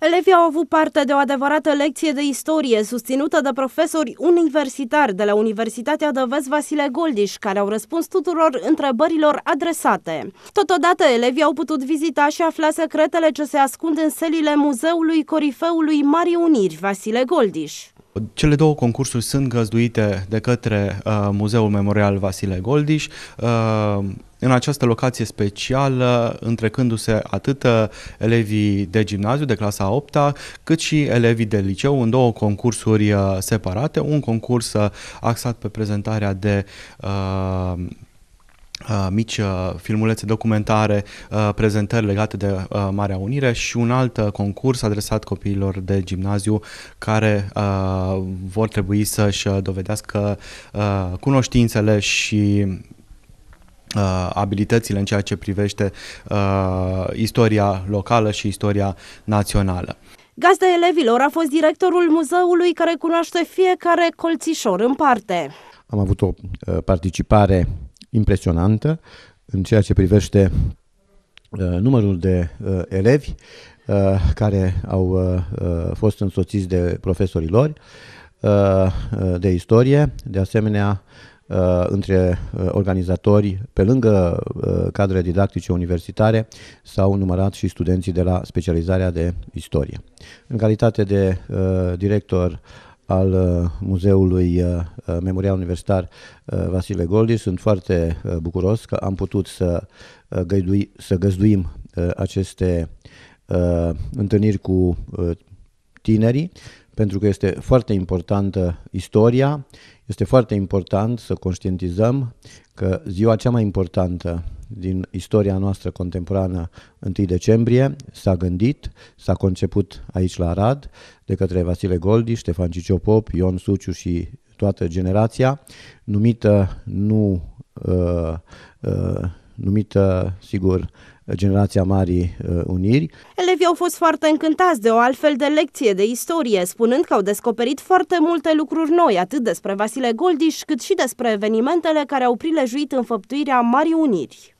Elevii au avut parte de o adevărată lecție de istorie susținută de profesori universitari de la Universitatea de Vest Vasile Goldiș, care au răspuns tuturor întrebărilor adresate. Totodată, elevii au putut vizita și afla secretele ce se ascund în selile muzeului corifeului Mari Uniri, Vasile Goldiș. Cele două concursuri sunt găzduite de către uh, Muzeul Memorial Vasile Goldiș. Uh, în această locație specială, întrecându-se atât uh, elevii de gimnaziu de clasa 8 -a, cât și elevii de liceu în două concursuri uh, separate, un concurs uh, axat pe prezentarea de uh, Uh, mici uh, filmulețe documentare, uh, prezentări legate de Marea Unire și un alt concurs adresat copiilor de gimnaziu care vor trebui să-și dovedească cunoștințele și abilitățile în ceea ce privește istoria locală și istoria națională. Gazda elevilor a fost directorul muzeului care cunoaște fiecare colțișor în parte. Am avut o participare impresionantă în ceea ce privește uh, numărul de uh, elevi uh, care au fost însoțiți de profesorii lor de istorie, de asemenea între organizatori, pe lângă cadre didactice universitare, s-au numărat și studenții de la specializarea de istorie. În calitate de director al uh, Muzeului uh, uh, Memorial Universitar Vasile Goldi. Sunt foarte bucuros că am putut să, găidui, să găzduim aceste întâlniri cu tinerii, pentru că este foarte importantă istoria, este foarte important să conștientizăm că ziua cea mai importantă din istoria noastră contemporană 1 decembrie, s-a gândit, s-a conceput aici la Arad de către Vasile Goldi, Ștefan Ciciopop, Ion Suciu și toată generația, numită nu uh, uh, numită, sigur, generația Marii uh, Uniri. Elevii au fost foarte încântați de o altfel de lecție de istorie, spunând că au descoperit foarte multe lucruri noi, atât despre Vasile Goldiș, cât și despre evenimentele care au prilejuit înfăptuirea Marii Uniri.